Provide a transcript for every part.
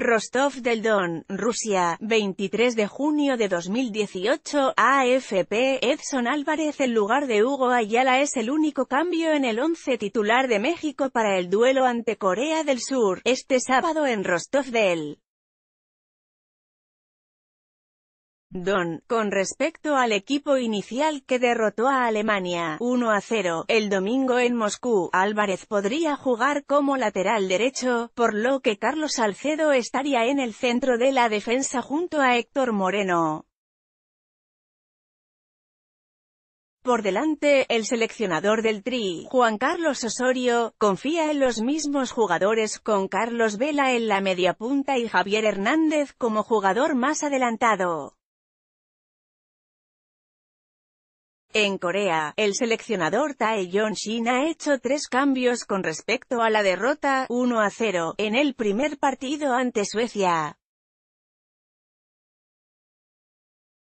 Rostov del Don, Rusia, 23 de junio de 2018, AFP, Edson Álvarez en lugar de Hugo Ayala es el único cambio en el 11 titular de México para el duelo ante Corea del Sur, este sábado en Rostov del Don, con respecto al equipo inicial que derrotó a Alemania 1 a 0 el domingo en Moscú, Álvarez podría jugar como lateral derecho, por lo que Carlos Salcedo estaría en el centro de la defensa junto a Héctor Moreno. Por delante, el seleccionador del Tri, Juan Carlos Osorio, confía en los mismos jugadores con Carlos Vela en la mediapunta y Javier Hernández como jugador más adelantado. En Corea, el seleccionador Tae Yong-shin ha hecho tres cambios con respecto a la derrota 1 a 0 en el primer partido ante Suecia.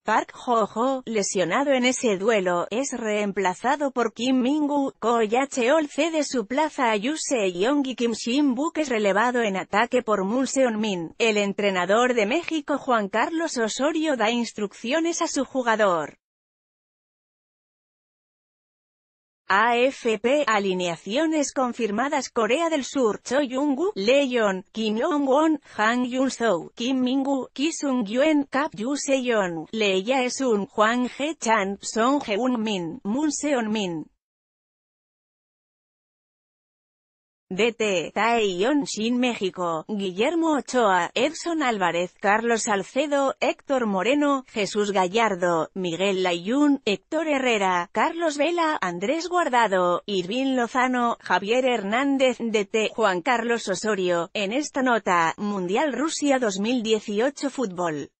Park Ho-ho, lesionado en ese duelo, es reemplazado por Kim Mingu. gu Ko Yacheol cede su plaza a Yuse Yong y Kim Shin-buk es relevado en ataque por Mulseon Min. El entrenador de México Juan Carlos Osorio da instrucciones a su jugador. AFP Alineaciones confirmadas Corea del Sur Choi Jung-gu, Lee Yeon, Kim Jong-won, Han Yun-soo, Kim ming gu Ki Sung-yuen, Kap Yu Se-yeon, Lee Jae-sun, Hwang He-chan, Song hee-un min Moon Seon-min. DT, Taeyon Shin México, Guillermo Ochoa, Edson Álvarez, Carlos Salcedo, Héctor Moreno, Jesús Gallardo, Miguel Layún, Héctor Herrera, Carlos Vela, Andrés Guardado, Irvin Lozano, Javier Hernández, DT, Juan Carlos Osorio, en esta nota, Mundial Rusia 2018 Fútbol.